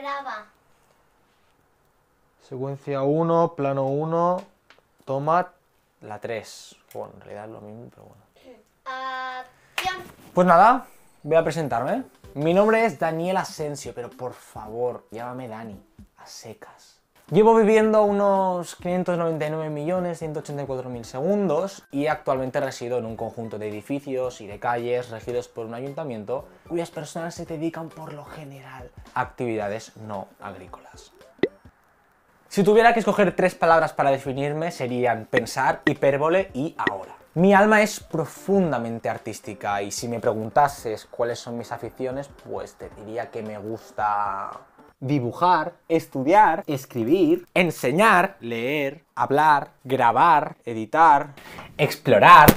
Graba. Secuencia 1, plano 1, toma la 3. Bueno, en realidad es lo mismo, pero bueno. Pues nada, voy a presentarme. Mi nombre es Daniel Asensio, pero por favor, llámame Dani, a secas. Llevo viviendo unos 599.184.000 segundos y actualmente resido en un conjunto de edificios y de calles regidos por un ayuntamiento cuyas personas se dedican por lo general a actividades no agrícolas. Si tuviera que escoger tres palabras para definirme serían pensar, hipérbole y ahora. Mi alma es profundamente artística y si me preguntases cuáles son mis aficiones, pues te diría que me gusta dibujar, estudiar, escribir, enseñar, leer, hablar, grabar, editar, explorar,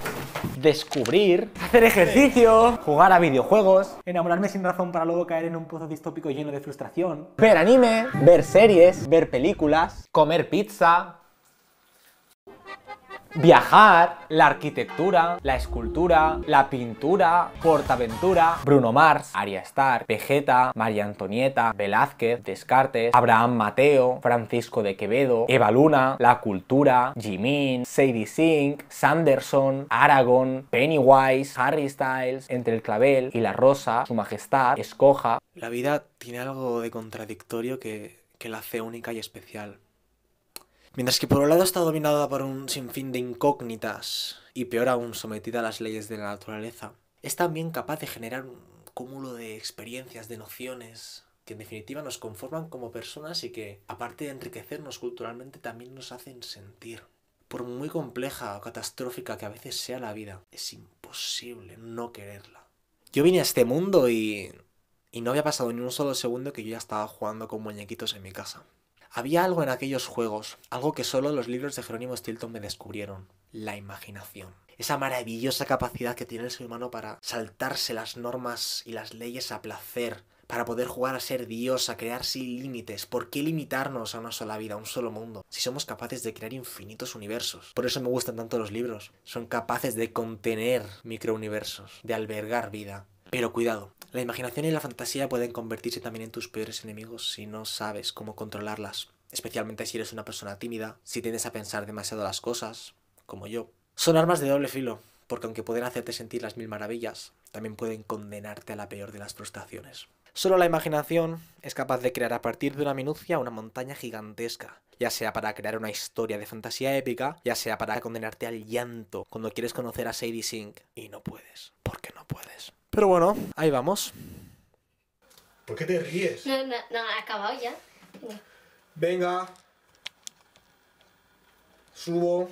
descubrir, hacer ejercicio, jugar a videojuegos, enamorarme sin razón para luego caer en un pozo distópico lleno de frustración, ver anime, ver series, ver películas, comer pizza, viajar, la arquitectura, la escultura, la pintura, Portaventura, Bruno Mars, Aria Star, Vegeta, María Antonieta, Velázquez, Descartes, Abraham Mateo, Francisco de Quevedo, Eva Luna, La Cultura, Jimin, Sadie Sink, Sanderson, Aragon, Pennywise, Harry Styles, Entre el clavel y la rosa, Su Majestad, Escoja. La vida tiene algo de contradictorio que, que la hace única y especial. Mientras que por un lado está dominada por un sinfín de incógnitas y peor aún sometida a las leyes de la naturaleza, es también capaz de generar un cúmulo de experiencias, de nociones, que en definitiva nos conforman como personas y que, aparte de enriquecernos culturalmente, también nos hacen sentir. Por muy compleja o catastrófica que a veces sea la vida, es imposible no quererla. Yo vine a este mundo y... y no había pasado ni un solo segundo que yo ya estaba jugando con muñequitos en mi casa. Había algo en aquellos juegos, algo que solo los libros de Jerónimo Stilton me descubrieron, la imaginación. Esa maravillosa capacidad que tiene el ser humano para saltarse las normas y las leyes a placer, para poder jugar a ser Dios, a crear sin límites. ¿Por qué limitarnos a una sola vida, a un solo mundo, si somos capaces de crear infinitos universos? Por eso me gustan tanto los libros. Son capaces de contener microuniversos, de albergar vida. Pero cuidado, la imaginación y la fantasía pueden convertirse también en tus peores enemigos si no sabes cómo controlarlas especialmente si eres una persona tímida, si tienes a pensar demasiado las cosas, como yo. Son armas de doble filo, porque aunque pueden hacerte sentir las mil maravillas, también pueden condenarte a la peor de las frustraciones. Solo la imaginación es capaz de crear a partir de una minucia una montaña gigantesca, ya sea para crear una historia de fantasía épica, ya sea para condenarte al llanto cuando quieres conocer a Sadie Sink y no puedes, porque no puedes. Pero bueno, ahí vamos. ¿Por qué te ríes? No, no, no, ha acabado ya. Venga. Subo.